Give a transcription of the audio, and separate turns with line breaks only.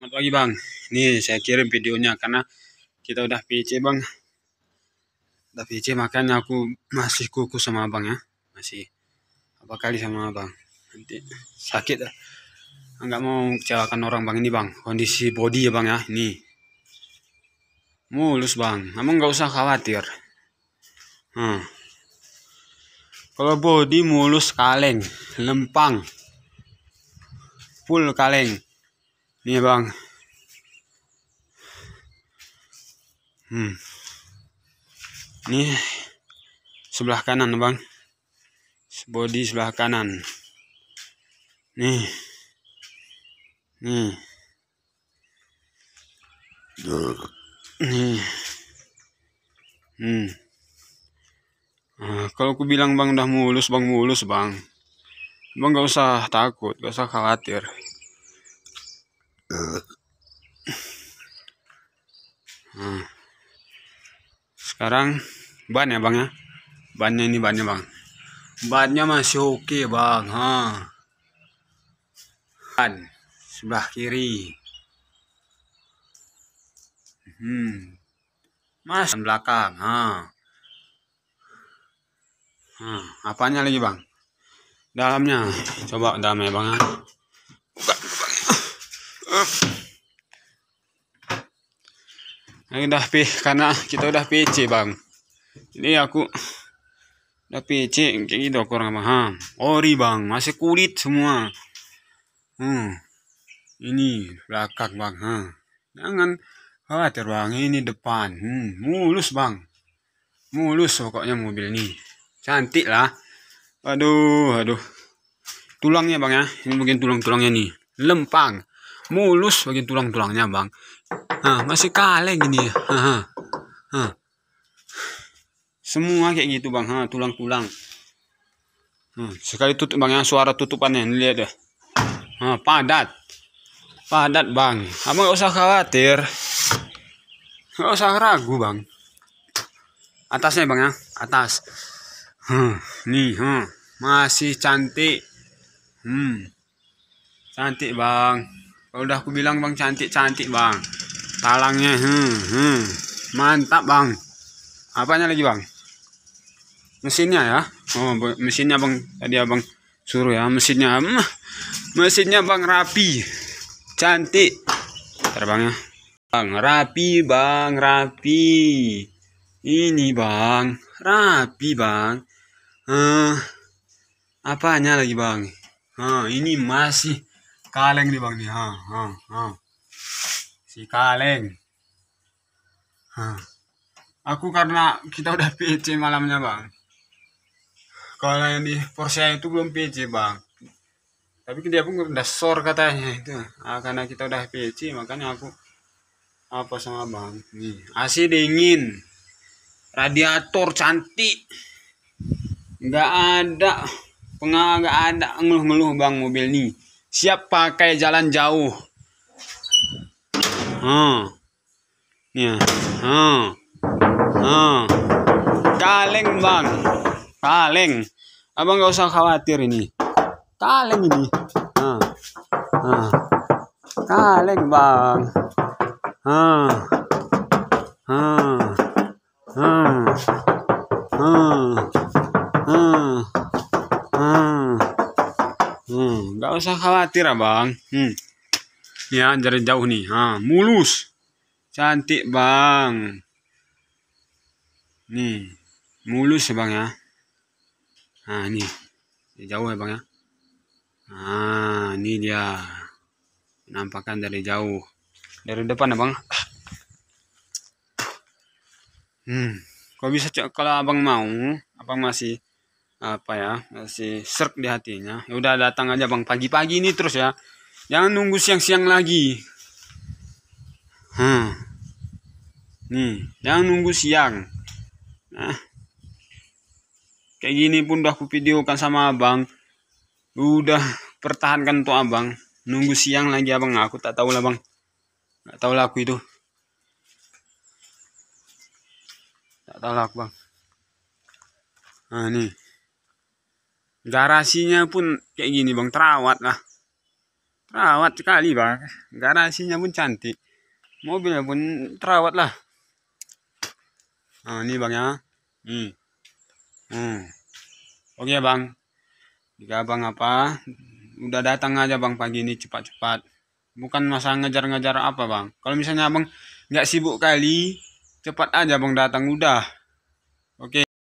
Selamat pagi bang. Nih saya kirim videonya karena kita udah PC bang. Udah PC makanya aku masih kuku sama abang ya. Masih apa kali sama abang. Nanti sakit lah. Ya. Enggak mau kecewakan orang bang ini bang. Kondisi body ya bang ya. Ini mulus bang. Kamu nggak usah khawatir. Hmm. Kalau body mulus kaleng, lempang, full kaleng. Nih bang. Hmm. Ini sebelah kanan bang. Body sebelah kanan. Nih. Nih. Nih. Hmm. Nah, kalau aku bilang bang udah mulus bang mulus bang. Bang gak usah takut, gak usah khawatir. sekarang ban ya bang ya bannya ini bannya bang bannya masih oke okay, bang ha ban sebelah kiri hmm mas belakang ha Hmm, apanya lagi bang? Dalamnya, coba dalamnya bang. Ya. Buka, buka. Ini udah P karena kita udah PC bang. Ini aku udah PC kayak gitu kurang paham. Ori bang masih kulit semua. Hmm. Ini belakang bang. Hmm. Jangan khawatir bang. Ini depan. Hmm. Mulus bang. Mulus pokoknya mobil ini. Cantik lah. Aduh, aduh. Tulangnya bang ya. Ini mungkin tulang-tulangnya nih. Lempang mulus bagian tulang-tulangnya bang nah, masih kaleng ini ya nah. semua kayak gitu bang tulang tulang-tulang nah, sekali tutup bang yang suara tutupannya ini lihat deh nah, padat padat bang kamu gak usah khawatir gak usah ragu bang atasnya bang ya atas hmm, nih hmm. masih cantik hmm. cantik bang kalau udah aku bilang bang cantik-cantik bang. Talangnya, hmm, hmm. mantap bang. Apanya lagi bang? Mesinnya ya. Oh, mesinnya bang. Tadi abang suruh ya mesinnya. Hmm. Mesinnya bang rapi, cantik. Terbangnya. Bang rapi, bang rapi. Ini bang rapi bang. hmm. apanya lagi bang? Ah, ini masih kaleng nih bang nih ha ha ha si kaleng ha. aku karena kita udah PC malamnya bang kalau yang di Porsche itu belum PC bang tapi dia pun udah sor katanya itu nah, karena kita udah PC makanya aku apa sama bang nih AC dingin radiator cantik nggak ada pengal nggak ada ngeluh-ngeluh bang mobil nih siap pakai jalan jauh hmm. ya hmm. Hmm. kaleng bang kaleng abang gak usah khawatir ini kaleng ini hmm. Hmm. kaleng bang hmm. Hmm. Hmm. Hmm. Hmm. Hmm. Hmm, nggak usah khawatir abang. Hmm. Ya dari jauh nih. Ha, mulus. Cantik bang. Nih, mulus ya bang ya. Nah ini, jauh ya bang ya. Nah ini dia. Penampakan dari jauh. Dari depan ya bang. Hmm, kalau bisa kalau abang mau, abang masih apa ya masih serk di hatinya ya udah datang aja bang pagi-pagi ini terus ya jangan nunggu siang-siang lagi hmm. nih jangan nunggu siang nah kayak gini pun udah aku videokan sama abang udah pertahankan tuh abang nunggu siang lagi abang aku tak tahu lah bang tak tahu lah aku itu tak tahu lah aku bang nah nih garasinya pun kayak gini bang terawat lah terawat sekali bang garasinya pun cantik mobilnya pun terawat lah nah ini bang ya hmm. Hmm. oke okay, bang jika bang apa udah datang aja bang pagi ini cepat-cepat bukan masa ngejar-ngejar apa bang kalau misalnya bang nggak sibuk kali cepat aja bang datang udah oke